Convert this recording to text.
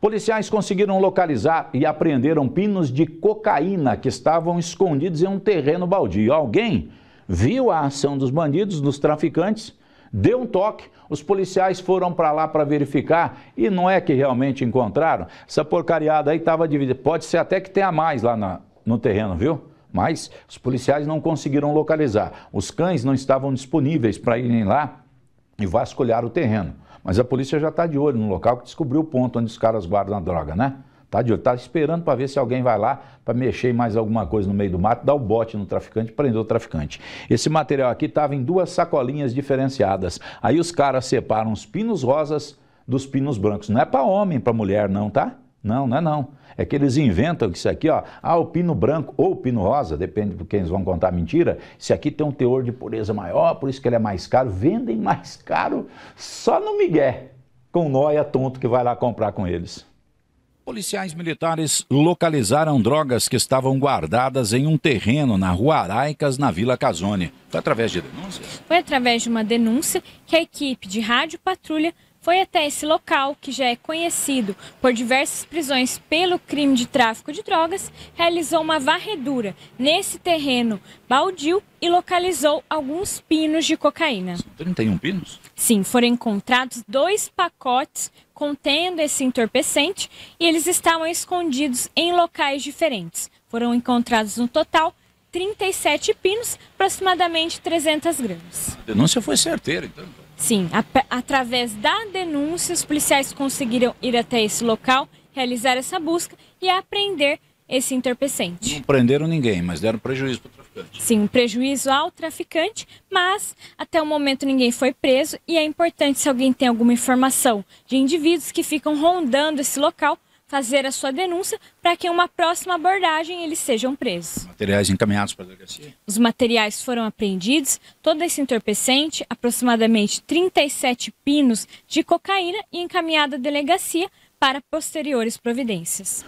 Policiais conseguiram localizar e apreenderam pinos de cocaína que estavam escondidos em um terreno baldio. Alguém viu a ação dos bandidos, dos traficantes, deu um toque, os policiais foram para lá para verificar e não é que realmente encontraram. Essa porcariada aí estava dividida. Pode ser até que tenha mais lá na, no terreno, viu? Mas os policiais não conseguiram localizar. Os cães não estavam disponíveis para irem lá e vasculhar o terreno. Mas a polícia já está de olho no local que descobriu o ponto onde os caras guardam a droga, né? Tá de olho, tá esperando para ver se alguém vai lá para mexer em mais alguma coisa no meio do mato, dar o bote no traficante, prender o traficante. Esse material aqui estava em duas sacolinhas diferenciadas. Aí os caras separam os pinos rosas dos pinos brancos. Não é para homem, para mulher não, tá? Não, não é não. É que eles inventam que isso aqui, ó, ah, o pino branco ou o pino rosa, depende de quem eles vão contar mentira, isso aqui tem um teor de pureza maior, por isso que ele é mais caro. Vendem mais caro só no migué, com nóia tonto que vai lá comprar com eles. Policiais militares localizaram drogas que estavam guardadas em um terreno na rua Araicas, na Vila Casone. Foi através de denúncia? Foi através de uma denúncia que a equipe de rádio patrulha foi até esse local, que já é conhecido por diversas prisões pelo crime de tráfico de drogas, realizou uma varredura nesse terreno baldio e localizou alguns pinos de cocaína. São 31 pinos? Sim, foram encontrados dois pacotes contendo esse entorpecente e eles estavam escondidos em locais diferentes. Foram encontrados no total 37 pinos, aproximadamente 300 gramas. A denúncia foi certeira, então. Sim, a, através da denúncia, os policiais conseguiram ir até esse local, realizar essa busca e apreender esse entorpecente. Não prenderam ninguém, mas deram prejuízo para o traficante. Sim, prejuízo ao traficante, mas até o momento ninguém foi preso e é importante se alguém tem alguma informação de indivíduos que ficam rondando esse local, fazer a sua denúncia para que em uma próxima abordagem eles sejam presos. Materiais encaminhados para a delegacia? Os materiais foram apreendidos, todo esse entorpecente, aproximadamente 37 pinos de cocaína e encaminhado à delegacia para posteriores providências.